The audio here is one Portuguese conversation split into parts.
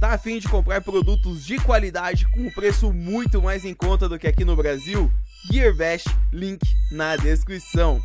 Tá afim de comprar produtos de qualidade com um preço muito mais em conta do que aqui no Brasil? Gearbest, link na descrição.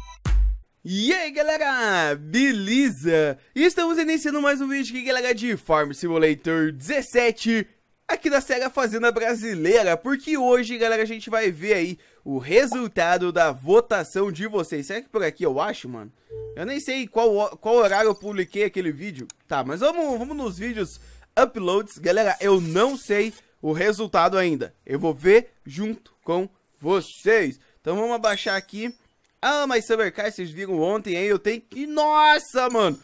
E aí galera, beleza? Estamos iniciando mais um vídeo aqui galera de Farm Simulator 17 aqui da Sega Fazenda Brasileira, porque hoje, galera, a gente vai ver aí o resultado da votação de vocês. Será que por aqui eu acho, mano? Eu nem sei qual, qual horário eu publiquei aquele vídeo. Tá, mas vamos, vamos nos vídeos uploads. Galera, eu não sei o resultado ainda. Eu vou ver junto com vocês. Então vamos abaixar aqui. Ah, mas Summercar, vocês viram ontem, hein? Eu tenho que... Nossa, mano!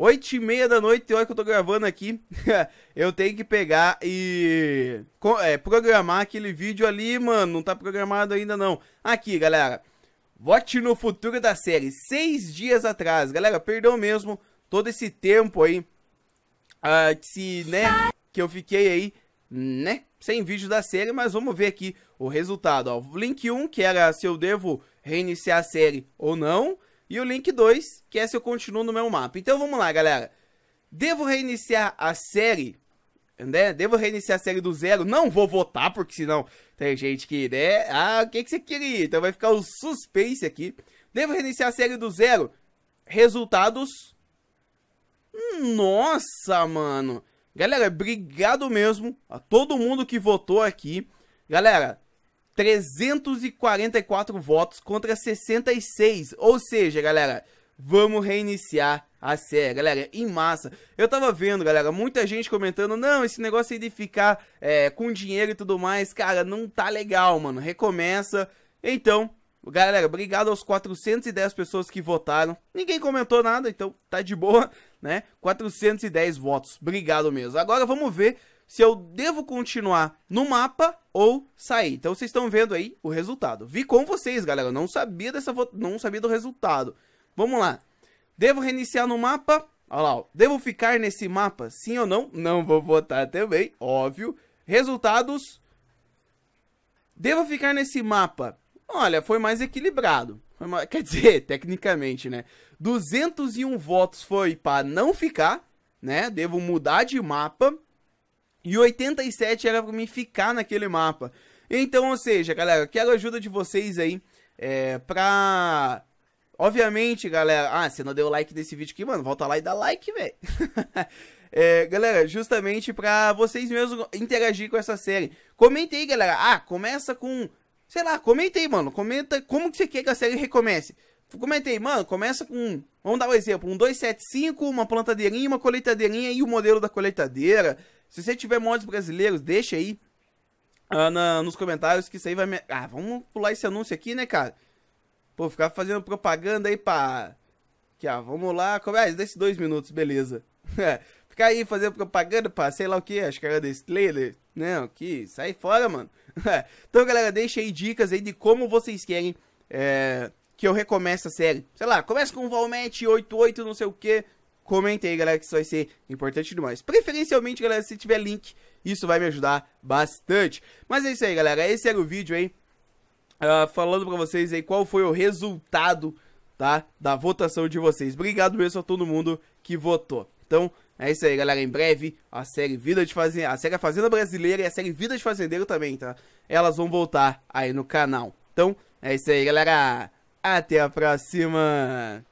8 e meia da noite, olha que eu tô gravando aqui. eu tenho que pegar e é, programar aquele vídeo ali, mano. Não tá programado ainda, não. Aqui, galera. Vote no futuro da série. Seis dias atrás. Galera, perdão mesmo todo esse tempo aí Uh, que se, né, que eu fiquei aí, né, sem vídeo da série, mas vamos ver aqui o resultado, ó. Link 1, que era se eu devo reiniciar a série ou não, e o link 2, que é se eu continuo no meu mapa. Então vamos lá, galera. Devo reiniciar a série, né? Devo reiniciar a série do zero. Não vou votar, porque senão tem gente que, né? Ah, o que, que você queria? Então vai ficar o suspense aqui. Devo reiniciar a série do zero. Resultados nossa, mano. Galera, obrigado mesmo a todo mundo que votou aqui. Galera, 344 votos contra 66. Ou seja, galera, vamos reiniciar a série, galera, em massa. Eu tava vendo, galera, muita gente comentando, não, esse negócio aí de ficar é, com dinheiro e tudo mais, cara, não tá legal, mano, recomeça. Então, galera, obrigado aos 410 pessoas que votaram. Ninguém comentou nada, então tá de boa né? 410 votos. Obrigado mesmo. Agora vamos ver se eu devo continuar no mapa ou sair. Então vocês estão vendo aí o resultado. Vi com vocês, galera. Eu não sabia dessa não sabia do resultado. Vamos lá. Devo reiniciar no mapa? Olha lá, ó. devo ficar nesse mapa? Sim ou não? Não vou votar também, óbvio. Resultados. Devo ficar nesse mapa? Olha, foi mais equilibrado. Quer dizer, tecnicamente, né? 201 votos foi para não ficar, né? Devo mudar de mapa. E 87 era para me ficar naquele mapa. Então, ou seja, galera, quero a ajuda de vocês aí é, pra... Obviamente, galera... Ah, se não deu like nesse vídeo aqui, mano, volta lá e dá like, velho. É, galera, justamente para vocês mesmos interagir com essa série. Comente aí, galera. Ah, começa com Sei lá, comenta aí, mano. Comenta como que você quer que a série recomece. Comenta aí, mano. Começa com. Vamos dar um exemplo: um 275, uma plantadeirinha, uma colheitadeirinha e o modelo da colheitadeira. Se você tiver mods brasileiros, deixa aí ah, na, nos comentários que isso aí vai me. Ah, vamos pular esse anúncio aqui, né, cara? Pô, ficar fazendo propaganda aí pra. Que ah, vamos lá. Começa ah, desses dois minutos, beleza. É, ficar aí fazendo propaganda pra sei lá o que, acho que era da Slayer. Não, que sai fora, mano. então, galera, deixa aí dicas aí de como vocês querem é, que eu recomece a série. Sei lá, começa com Valmet 88, não sei o que. Comenta aí, galera, que isso vai ser importante demais. Preferencialmente, galera, se tiver link, isso vai me ajudar bastante. Mas é isso aí, galera. Esse era o vídeo aí. Uh, falando pra vocês aí qual foi o resultado, tá? Da votação de vocês. Obrigado mesmo a todo mundo que votou. Então, é isso aí, galera. Em breve, a série Vida de Fazenda, a série Fazenda Brasileira e a série Vida de Fazendeiro também, tá? Elas vão voltar aí no canal. Então, é isso aí, galera. Até a próxima.